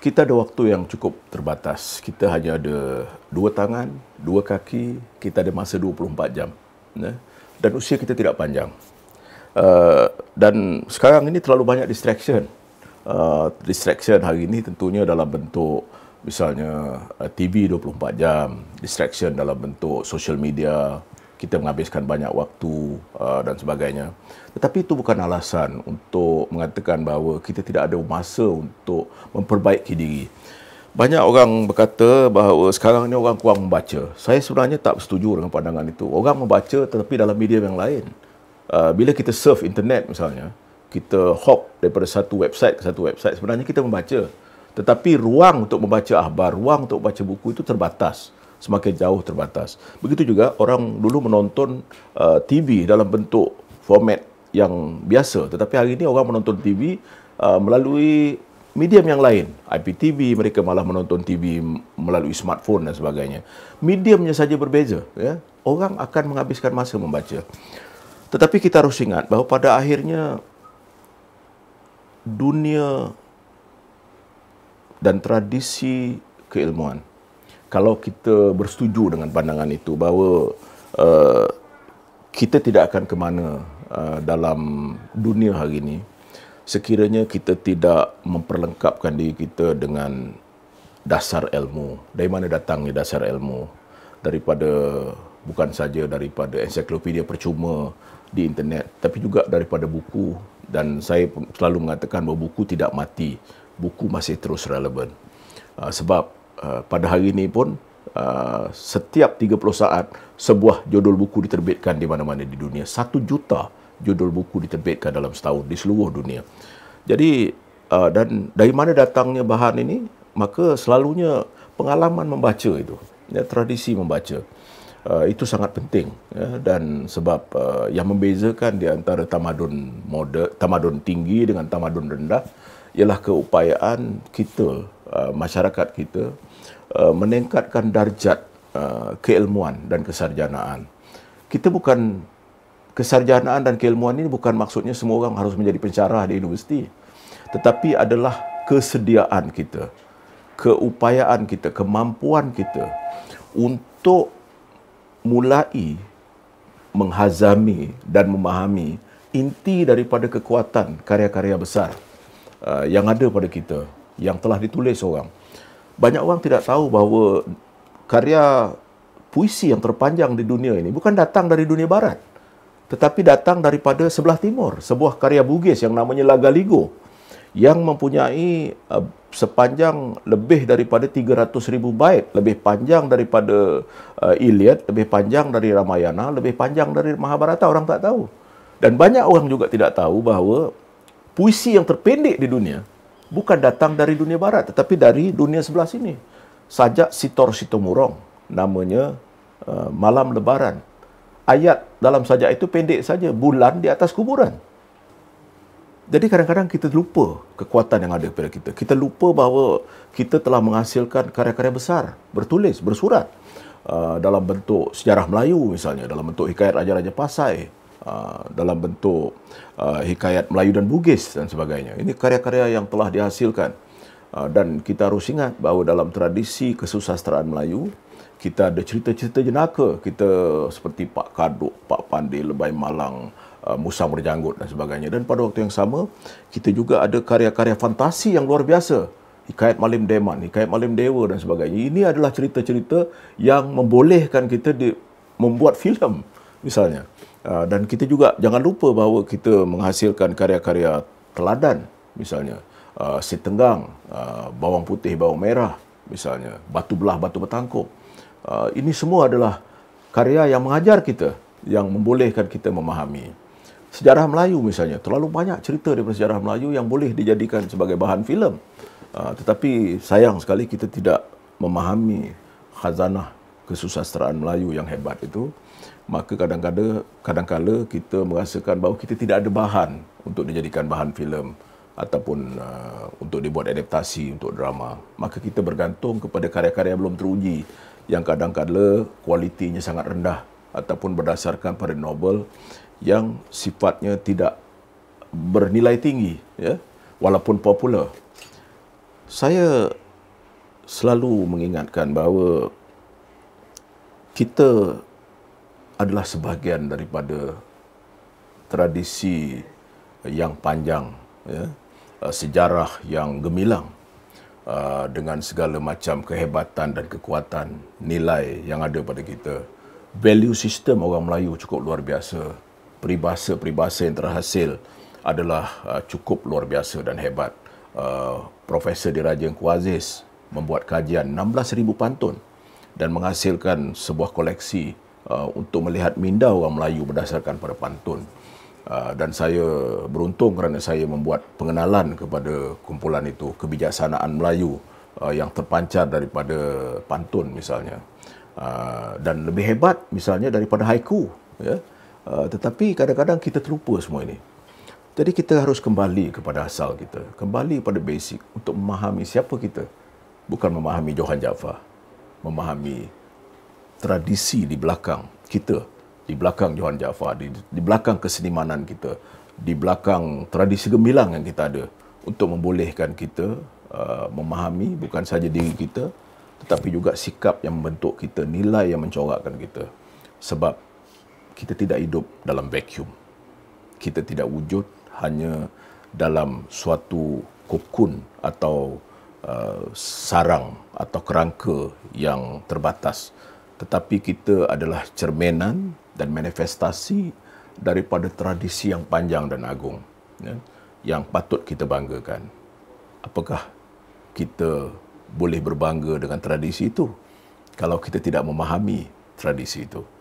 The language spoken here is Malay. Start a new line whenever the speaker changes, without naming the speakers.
kita ada waktu yang cukup terbatas. Kita hanya ada dua tangan, dua kaki, kita ada masa 24 jam. Ya. Dan usia kita tidak panjang. Eh, dan sekarang ini terlalu banyak distraction. Eh, distraction hari ini tentunya dalam bentuk misalnya eh, TV 24 jam, distraction dalam bentuk social media, media, kita menghabiskan banyak waktu uh, dan sebagainya. Tetapi itu bukan alasan untuk mengatakan bahawa kita tidak ada masa untuk memperbaiki diri. Banyak orang berkata bahawa sekarang ini orang kurang membaca. Saya sebenarnya tak setuju dengan pandangan itu. Orang membaca tetapi dalam media yang lain. Uh, bila kita surf internet misalnya, kita hop daripada satu website ke satu website, sebenarnya kita membaca. Tetapi ruang untuk membaca akhbar, ruang untuk membaca buku itu terbatas semakin jauh terbatas. Begitu juga orang dulu menonton uh, TV dalam bentuk format yang biasa, tetapi hari ini orang menonton TV uh, melalui medium yang lain, IPTV mereka malah menonton TV melalui smartphone dan sebagainya. Mediumnya saja berbeza, ya. Orang akan menghabiskan masa membaca. Tetapi kita harus ingat bahawa pada akhirnya dunia dan tradisi keilmuan kalau kita bersetuju dengan pandangan itu bahawa uh, kita tidak akan ke mana uh, dalam dunia hari ini sekiranya kita tidak memperlengkapkan diri kita dengan dasar ilmu. Dari mana datangnya dasar ilmu? Daripada bukan saja daripada ensiklopedia percuma di internet tapi juga daripada buku dan saya selalu mengatakan bahawa buku tidak mati. Buku masih terus relevan. Uh, sebab Eh, pada hari ini pun uh, setiap 30 saat sebuah judul buku diterbitkan di mana-mana di dunia. Satu juta judul buku diterbitkan dalam setahun di seluruh dunia. Jadi uh, dan dari mana datangnya bahan ini? Maka selalunya pengalaman membaca itu, ya, tradisi membaca uh, itu sangat penting ya, dan sebab uh, yang membezakan di antara tamadun moder, tamadun tinggi dengan tamadun rendah ialah keupayaan kita Uh, masyarakat kita uh, meningkatkan darjat uh, keilmuan dan kesarjanaan. Kita bukan kesarjanaan dan keilmuan ini bukan maksudnya semua orang harus menjadi pensyarah di universiti. Tetapi adalah kesediaan kita, keupayaan kita, kemampuan kita untuk mulai menghazami dan memahami inti daripada kekuatan karya-karya besar yang ada pada kita yang telah ditulis orang. Banyak orang tidak tahu bahawa karya puisi yang terpanjang di dunia ini bukan datang dari dunia barat tetapi datang daripada sebelah timur sebuah karya Bugis yang namanya Lagaligo yang mempunyai uh, sepanjang lebih daripada 300 ribu bait lebih panjang daripada uh, Iliad lebih panjang dari Ramayana lebih panjang dari Mahabharata orang tak tahu dan banyak orang juga tidak tahu bahawa puisi yang terpendek di dunia bukan datang dari dunia barat tetapi dari dunia sebelah sini. Sajak Sitor Sitomurong namanya uh, malam lebaran. Ayat dalam sajak itu pendek saja, bulan di atas kuburan. Jadi kadang-kadang kita lupa kekuatan yang ada pada kita. Kita lupa bahawa kita telah menghasilkan karya-karya besar, bertulis, bersurat. Uh, dalam bentuk sejarah Melayu misalnya, dalam bentuk hikayat Raja-Raja Pasai, Uh, dalam bentuk uh, hikayat Melayu dan Bugis dan sebagainya. Ini karya-karya yang telah dihasilkan uh, dan kita harus ingat bahawa dalam tradisi kesusasteraan Melayu kita ada cerita-cerita jenaka kita seperti Pak Kaduk, Pak Pandi, Lebai Malang, Musa Merjanggut dan sebagainya. Dan pada waktu yang sama kita juga ada karya-karya fantasi yang luar biasa. Hikayat Malim Deman, Hikayat Malim Dewa dan sebagainya. Ini adalah cerita-cerita yang membolehkan kita di, membuat filem misalnya. Ah, dan kita juga jangan lupa bahawa kita menghasilkan karya-karya teladan misalnya uh, ah, si tenggang ah, bawang putih bawang merah misalnya batu belah batu betangkup ini semua adalah karya yang mengajar kita yang membolehkan kita memahami sejarah Melayu misalnya terlalu banyak cerita daripada sejarah Melayu yang boleh dijadikan sebagai bahan filem tetapi sayang sekali kita tidak memahami khazanah kesusasteraan Melayu yang hebat itu maka kadang-kadang kadang-kala kita merasakan bahawa kita tidak ada bahan untuk dijadikan bahan filem ataupun uh, untuk dibuat adaptasi untuk drama maka kita bergantung kepada karya-karya belum teruji yang kadang-kadang kualitinya sangat rendah ataupun berdasarkan pada novel yang sifatnya tidak bernilai tinggi ya walaupun popular saya selalu mengingatkan bahawa kita adalah sebahagian daripada tradisi yang panjang ya eh, sejarah yang gemilang eh, dengan segala macam kehebatan dan kekuatan nilai yang ada pada kita value system orang Melayu cukup luar biasa peribahasa-peribahasa yang terhasil adalah eh, cukup luar biasa dan hebat Profesor Diraja Kuazis membuat kajian 16000 pantun dan menghasilkan sebuah koleksi uh, untuk melihat minda orang Melayu berdasarkan pada pantun. Uh, dan saya beruntung kerana saya membuat pengenalan kepada kumpulan itu, kebijaksanaan Melayu uh, yang terpancar daripada pantun misalnya. Uh, dan lebih hebat misalnya daripada haiku. Ya? Uh, tetapi kadang-kadang kita terlupa semua ini. Jadi kita harus kembali kepada asal kita, kembali pada basic untuk memahami siapa kita, bukan memahami Johan Jaffa memahami tradisi di belakang kita, di belakang Johan Jaafar, di, di belakang kesenimanan kita, di belakang tradisi gemilang yang kita ada untuk membolehkan kita uh, memahami bukan saja diri kita tetapi juga sikap yang membentuk kita, nilai yang mencorakkan kita. Sebab kita tidak hidup dalam vacuum. Kita tidak wujud hanya dalam suatu kokun atau Uh, sarang atau kerangka yang terbatas tetapi kita adalah cerminan dan manifestasi daripada tradisi yang panjang dan agung ya, yang patut kita banggakan apakah kita boleh berbangga dengan tradisi itu kalau kita tidak memahami tradisi itu